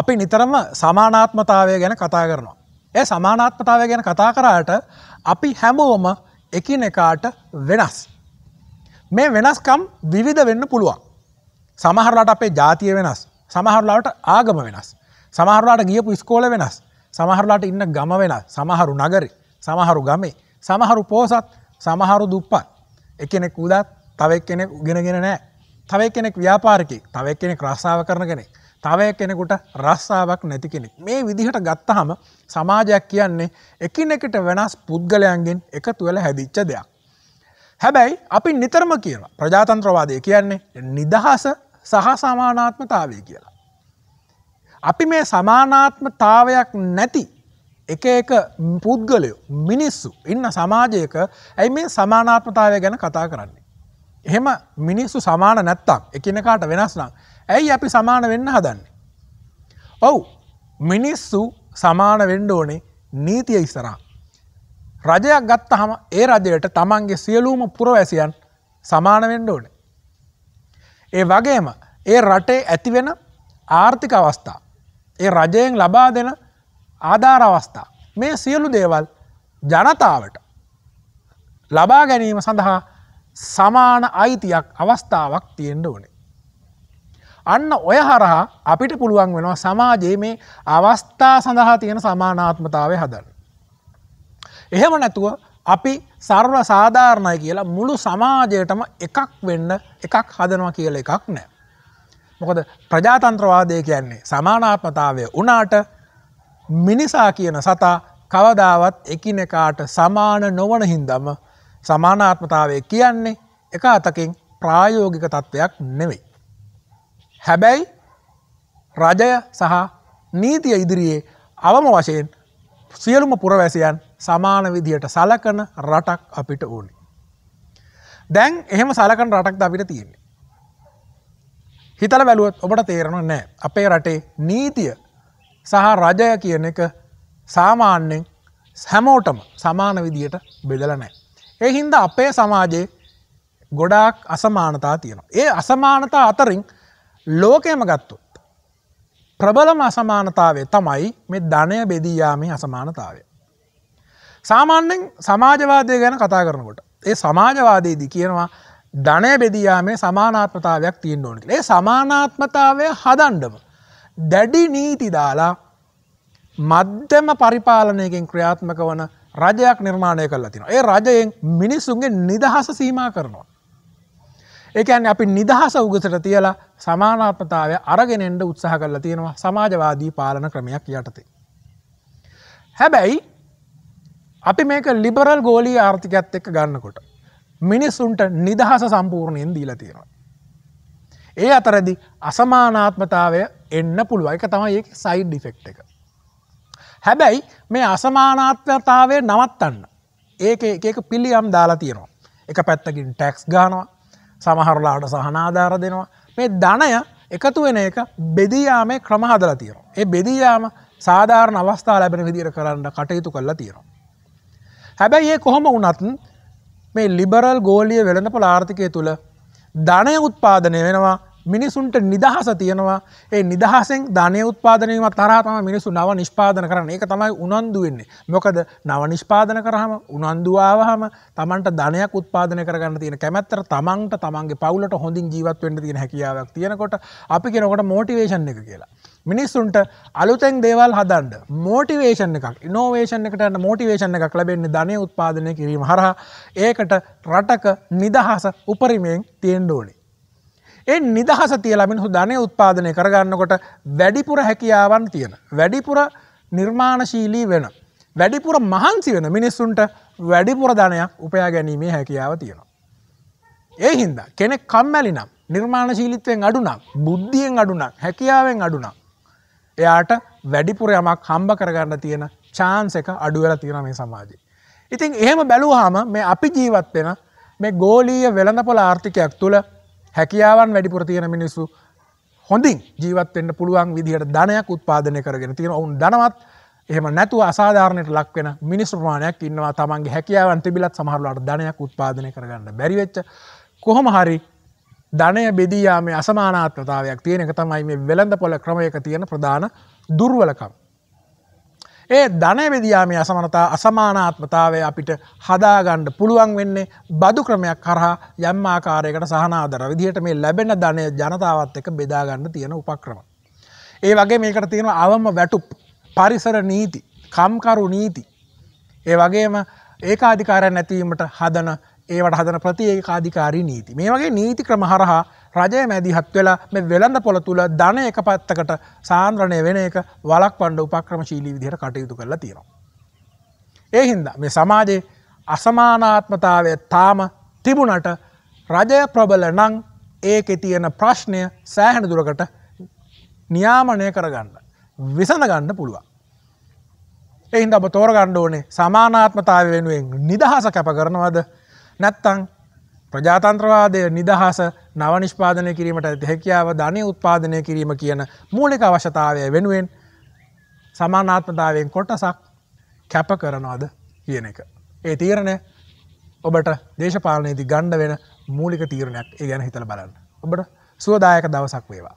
අපි නිතරම සමානාත්මතාවය ගැන කතා කරනවා. ඒ සමානාත්මතාවය ගැන කතා කරාට අපි හැමෝම එකින එකාට වෙනස්. මේ වෙනස්කම් විවිධ වෙන්න පුළුවන්. සමහරලාට අපේ ජාතිය වෙනස් සමහරලාට ආගම වෙනස්. සමහරලාට ගියපු ස්කෝල වෙනස් සමහරලාට ඉන්න ගම වෙනස් සමහරු නගරි සමහරු ගමේ සමහරු පෝසත් සමහරු දුප්පත් එකනෙක් උදත් තවක් කෙනෙක් උගෙනගෙන නෑ තවයි කෙනෙක් ව්‍යාපාරකි තවක් කෙනෙක් රස්සාාව කරන කෙනෙක් තවය කෙනෙකුට රස්සාාවක් නැති කෙනෙක් මේ විදිහට ගත්තහම සමාජයක් කියන්නේ එකිනෙකට වෙනස් පුද්ගලයන්ගෙන් එකතු වෙල හැදිච්ච දෙයක්. හැබැයි අපි නිතරම කියවා ප්‍රජාතන්ත්‍රවාදය කියන්නේ නිදහස සහ සමානාත්මතාවය කියලා. අපි මේ සමානාත්මතාවයක් නැති එක එක පුද්ගලයෝ මිනිස්සු ඉන්න සමාජයක ඇයි මේ සමානාත්මතාවය ගැන කතා කරන්නේ. එහෙම මිනිස්සු සමාන නැත්තක් එකනකාට වෙනස්නම් ඇයි අපි සමාන වෙන්න හදන්නේ. ඔවු මිනිස්සු සමාන වෙන්ඩ ඕනේ නීතිය ඉස්සරා. රජයක් ගත්ත හම ඒ රජයට තමන්ගේ සියලූම පුරවැසියන් සමාන වෙන්ඩ ඕනේ. ඒ වගේම ඒ රටේ ඇතිවෙන ආර්ථික අවස්ථා. ඒ රජයෙන් ලබා දෙන ආධාර අවස්ථා. මේ සියලු දේවල් ජනතාවට ලබා ගැනීම සඳහා සමාන අයිතියක් අවස්ථාවක් තියෙන්ඩ ඕනේ. අන්න ඔය හරහා අපිට පුළුවන් වෙනවා සමාජයේ මේ අවස්ථා සඳහා තියෙන සමානාත්මතාවය හදන්න. එහෙම නැතුව අපි සර්ව සාධාරණයි කියලා මුළු සමාජයටම එකක් වෙන්න එකක් හදනවා කියල එකක් නෑ. මොකද ප්‍රජාතන්ත්‍රවාදය කියන්නේ සමානාත්මතාවය වනාට මිනිසා කියන සතා කවදාවත් එකිනෙකාට සමාන නොවන හින්දම සමානාත්මතාවය කියන්නේ එක අතකින් ප්‍රායෝගික තත්ත්වයක් නෙවෙයි. හැබැයි රජය සහ නීතිය ඉදිරියේ අවම වශයෙන් සියලුම පුරවැසියන් සමාන විදියට සලකන රටක් අපිට ඕනි. දැන් එහෙම සලකන රටක් අපිට තියෙන්නේ. හිතල බැලුවත් ඔබට තේරෙන නෑ අපේ රටේ නීතිය සහ රජය කියන එක සාමාන්‍යෙන් හැමෝටම සමාන විදියට බෙදල නෑ. ඒ හින්ද අපේ සමාජයේ ගොඩාක් අසමානතා තියෙනවා. ඒ අසමානතා අතරින් ලෝකයම ගත්තුත්. ප්‍රබලම අසමානතාවේ තමයි මෙ ධනය බෙදීයාමේ අසමානතාවය. සාමාන්‍යෙන් සමාජවාදය ගැන කතා කරනකොට. ඒ සමාජවාදයේදී කියනවා ධනය බෙදයාමේ සමානාත්මතාවයක් තියෙන් ඕනට ඒ සමානාත්මතාවය හදන්ඩම. දැඩි නීති දාලා මධ්‍යම පරිපාලනයකින් ක්‍රියාත්මක වන රජයක් නිර්මාණය කරලා තින. ඒ රජයෙන් මිනිස්සුන්ගේ නිදහස සීමා කරනවා. ඒකන් අපි නිදහස උගසට තියලා සමානාත්මතාවය අරගෙනෙන්ට උත්සාහ කරලා තියෙනවා සමාජවාදී පාලන ක්‍රමයක් යටතේ. හැබැයි අපි මේක ලිබරල් ගෝලී ආර්ථිකත් එක්ක ගන්නකොට. මිනිස්සුන්ට නිදහස සම්පූර්ණයෙන් දීලා තියෙනවා. ඒ අතරදි අසමානාත්මතාවය එන්න පුළුව එක තමයි ඒ සයිඩ් ඩිෆෙක්් එක. හැබැයි මේ අසමානාත්මතාවය නවත්තන්න ඒක ඒක පිළියම් දාලා තියෙනවා. එක පැත්තකින් ටැක්ස් ගානවා සමහරලාට සහනාධාර දෙනවා. මේ ධනය එකතුවෙන එක බෙදයාමේ ක්‍රමහදල තියෙන. ඒ බෙදයාම සාධාරණ අවස්ථා ලැබෙන විදිර කරන්න කටයුතු කල්ලා තියෙනවා. හැබැයි ඒ කොහොම වනත්න් මේ ලිබරල් ගෝලිය වෙළඳ පොළ ආර්ථිකය තුළ ධනය උත්පාදනය වෙනවා මිනිසුන්ට නිදහස තියෙනවා ඒ නිදහසෙන් ධනය උත්පාදනයම තරහතම මිනිසු නව නිෂ්පාදන කරන එක තමයි උනන්දු වෙන්නේ මොකද නව නිෂ්පාදන කරහම උනන්දුවාවහම තමන්ට ධනයක් උත්පාදන කරගන්න තියෙන කැමැත්තර තමන්ට තමන්ගේ පවුලට හොඳින් ජීවත් වෙන්න තියෙන හැකියාවක් තියෙනකොට අපි කෙනකොට මෝටිවේෂන් එක කියලා මිනිස්සුන්ට අලුතැන් දේවල් හදන්ඩ මෝටිවේෂන් එකක් ඉනෝවේෂන් එකට මෝටිවේෂන් එකක් ලැබෙන්නේ ධනය උත්පාදනය කිරීම හරහා ඒකට රටක නිදහස උපරිමයෙන් තියෙන්ඩෝනේ ඒ නිදහස තියලා මිනිහු ධනය උත්පාදනය කරගන්නකොට වැඩිපුර හැකියාවන් තියෙන. වැඩිපුර නිර්මාණශීලී වෙන. වැඩිපුර මහන්සි වෙන මිනිස්සුන්ට වැඩිපුර ධනයක් උපයා ගැනීමේ හැකියාව තියෙනවා. ඒ හින්දා කෙනෙක් කම්මැලි නම් නිර්මාණශීලිත්වයෙන් අඩුනම් බුද්ධියෙන් අඩුනම් හැකියාවෙන් අඩුනම් එයාට වැඩිපුර යමක් හම්බ කරගන්න තියෙන චාන්ස එක අඩුවල තියෙන මේ සමාජයේ. ඉතින් එහෙම බැලුවාම මේ අපි ජීවත් වෙන මේ ගෝලීය වෙළඳපොළ ආර්ථිකයක් තුළ හැකියාවන් වැඩිපුර තියෙන මිනිස්සු හොඳින් ජීවත්වෙන්ට පුළුවන් විදිහට ධනයක් උත්පාදනය කරගෙන තියෙන ඔවුන් දනවත් එහම නැතු අසාධාරණයට ලක්වෙන මිනිස් ප්‍රමාණයක් ඉන්නවා තමන්ගේ හැකියාවන් තිබිලත් සමහරලාට ධනයක් උත්පාදනය කරගන්න බැරිවෙච්ච කොහොම හරි ධනය බෙදීයාමේ අසමානාත්මතාවයක් තියෙනක තමයි මේ වෙළඳ පොල ක්‍රමයක තියෙන ප්‍රධාන දුර්වලකම්. ඒ ධනවිදයාමේ අසමනතා අසමානාත්මතාවය අපිට හදාගණ්ඩ පුළුවන් වෙන්නේ බදු ක්‍රමයක් කරහා යම් ආකාරයකට සහනාදර විදිහට මේ ලැබෙන ධනය ජනතාවත් එක බෙදාගන්න තියෙන උපක්‍රම. ඒ වගේ මේකට තියෙන අවම වැටුප් පරිසර නීති කම්කරු නීති. ඒ වගේම ඒකාධිකාරය නැතිවීමට හදන ඒවට හදන ප්‍රති ඒකාධිකාරී නීති. මේ වගේ නීති ක්‍රමහරහා රජය මැදිහත් වෙලා මේ වෙළඳ පොළ තුළ ධන එක පත්තකට සාන්ද්‍රණය වෙන එක වලක් පණ්ඩ උපක්‍රම ශීලී විදිහට කටයුතු කරලා තියෙනවා. ඒ හින්ද මේ සමාජයේ අසමානාත්මතාවය තාම තිබුණට රජය ප්‍රබල නං ඒක තියෙන ප්‍රශ්නය සෑහෙන දුරකට නියාමනය කරගන්න. විසඳගන්න පුළුවන්. එහින්ද අප තෝරගණ්ඩ ඕනේ සමානාත්මතාව වෙනුවෙන් නිදහස කැප කරනවද නැත්තං ප්‍රජාතන්ත්‍රවාදය නිදහස නවනිෂ්පාදනය කිරීමට ඇති හැකියාව ධනය උත්පාදනය කිරීම කියන මූලික අවශ්‍යතාවය වෙනුවෙන් සමානාත්මතාවයෙන් කොටසක් කැප කරනවාද කියන එක. ඒ තීරණය ඔබට දේශපාලනයේදී ගණ්ඩ වෙන මූලික තීරණයක් ඒ ගැන හිතල බලන්න. ඔබට සුවදායක දවසක් වේවා.